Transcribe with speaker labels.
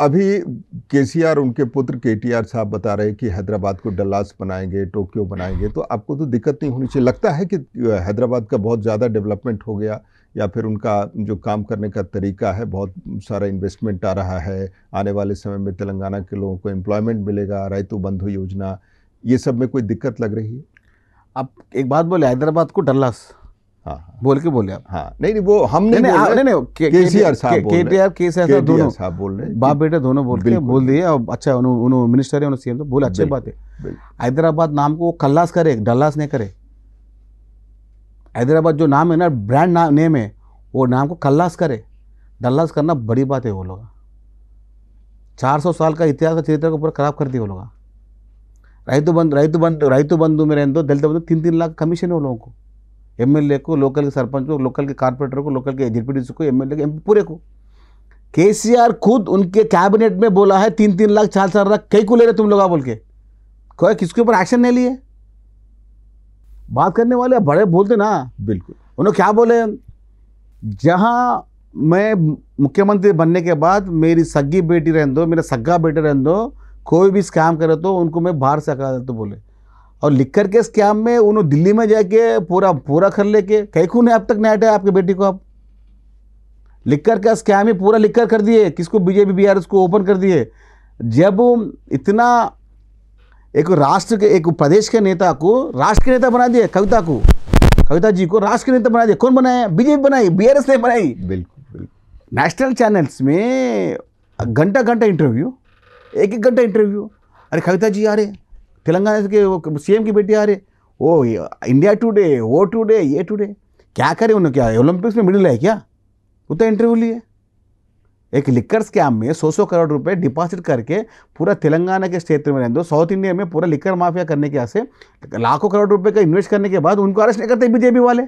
Speaker 1: अभी केसीआर उनके पुत्र केटीआर साहब बता रहे कि हैदराबाद को डल्लास बनाएंगे टोक्यो बनाएंगे तो आपको तो दिक्कत नहीं होनी चाहिए लगता है कि हैदराबाद का बहुत ज़्यादा डेवलपमेंट हो गया या फिर उनका जो काम करने का तरीका है बहुत सारा इन्वेस्टमेंट आ रहा है आने वाले समय में तेलंगाना के लोगों को एम्प्लॉयमेंट मिलेगा रायतु बंधु योजना ये सब में कोई
Speaker 2: दिक्कत लग रही है आप एक बात बोले हैदराबाद को डल्लास हाँ, हाँ। बोल के बोले आप हाँ नहीं नहीं वो हम नहीं नहीं नहीं नहीं केसीआर साहब के टी आर के सी साहब दोनों साहब बोल रहे हैं बाप बेटे दोनों बोल के बोल दिए और अच्छा उन्होंने मिनिस्टर है उन्होंने सीएम तो बोले अच्छी बात है हैदराबाद नाम को कल्लास करे डल्लास नहीं करे हैदराबाद जो नाम है ना ब्रांड नेम है वो नाम को कल्लास करे डल्लास करना बड़ी बात है वो लोग चार सौ साल का इतिहास का चरित्र को पूरा खराब कर दिया वो लोग रायतु रायतु बंधु बंधु रायतु बंधु में బంధు రైతు दलित बंधु तीन तीन लाख कमीशन है वो लोगों को एमएलए को लोकल के सरपंच को लोकल के कॉर्पोरेटर को लोकल के जेडपीडीसी को एमएलए एम पूरे को केसीआर खुद उनके कैबिनेट में बोला है तीन तीन लाख चार चार लाख कई को ले रहे तुम लोग बोल के कोई किसके ऊपर एक्शन नहीं लिए बात करने वाले बड़े बोलते ना बिल्कुल उन्होंने क्या बोले जहाँ मैं मुख्यमंत्री बनने के बाद मेरी सगी बेटी रहने दो मेरा सग्गा बेटा रहने दो कोई भी स्कैम करे तो उनको मैं बाहर से अका तो बोले और लिख कर के स्कैम में उन्होंने दिल्ली में जाके पूरा पूरा कर लेके कहीं खून अब तक नहीं आपके बेटी को आप लिख कर के स्कैम ही पूरा लिख कर कर दिए किसको बीजेपी बी आर को ओपन कर दिए जब इतना एक राष्ट्र के एक प्रदेश के नेता को राष्ट्र के नेता बना दिए कविता को कविता जी को राष्ट्र के नेता बना दिया कौन बनाया बीजेपी बनाई बी आर एस ने बनाई बिल्कुल बिल्कुल नेशनल चैनल्स में घंटा घंटा इंटरव्यू एक एक घंटा इंटरव्यू अरे कविता जी आ रहे तेलंगाना के सीएम की बेटी आ रही ओ इंडिया टुडे वो टुडे ये टुडे क्या करें उन्होंने क्या ओलंपिक्स में मिडिल है क्या उतना तो इंटरव्यू लिए एक लिकर स्कैम में सौ सौ करोड़ रुपए डिपॉजिट करके पूरा तेलंगाना के क्षेत्र में रहें दो साउथ इंडिया में पूरा लिकर माफिया करने के आशे लाखों करोड़ रुपए का इन्वेस्ट करने के बाद उनको अरेस्ट नहीं करते बीजेपी वाले